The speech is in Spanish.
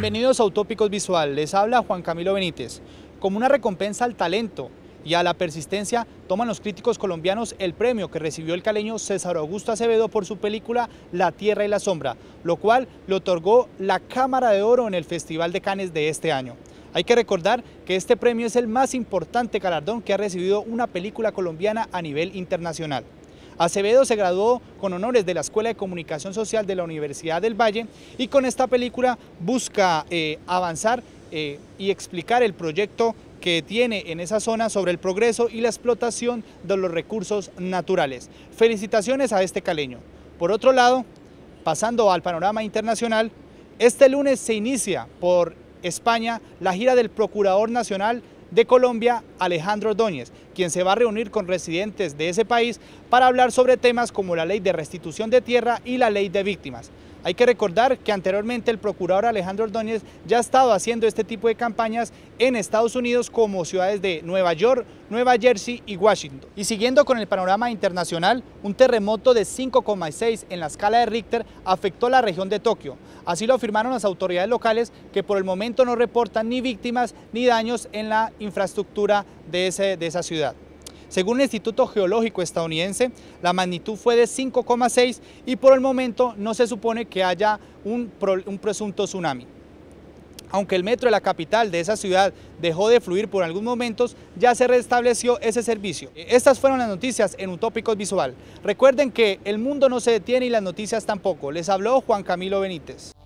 Bienvenidos a Utópicos Visual, les habla Juan Camilo Benítez. Como una recompensa al talento y a la persistencia, toman los críticos colombianos el premio que recibió el caleño César Augusto Acevedo por su película La Tierra y la Sombra, lo cual le otorgó la Cámara de Oro en el Festival de Cannes de este año. Hay que recordar que este premio es el más importante galardón que ha recibido una película colombiana a nivel internacional. Acevedo se graduó con honores de la Escuela de Comunicación Social de la Universidad del Valle y con esta película busca eh, avanzar eh, y explicar el proyecto que tiene en esa zona sobre el progreso y la explotación de los recursos naturales. Felicitaciones a este caleño. Por otro lado, pasando al panorama internacional, este lunes se inicia por España la gira del Procurador Nacional de Colombia, Alejandro Ordóñez, quien se va a reunir con residentes de ese país para hablar sobre temas como la ley de restitución de tierra y la ley de víctimas. Hay que recordar que anteriormente el procurador Alejandro Ordóñez ya ha estado haciendo este tipo de campañas en Estados Unidos como ciudades de Nueva York, Nueva Jersey y Washington. Y siguiendo con el panorama internacional, un terremoto de 5,6 en la escala de Richter afectó la región de Tokio. Así lo afirmaron las autoridades locales que por el momento no reportan ni víctimas ni daños en la infraestructura de, ese, de esa ciudad. Según el Instituto Geológico estadounidense, la magnitud fue de 5,6 y por el momento no se supone que haya un, un, presunto tsunami. Aunque el metro de la capital de esa ciudad dejó de fluir por algunos momentos, ya se restableció ese servicio. Estas fueron las noticias en Utópicos Visual. Recuerden que el mundo no se detiene y las noticias tampoco. Les habló Juan Camilo Benítez.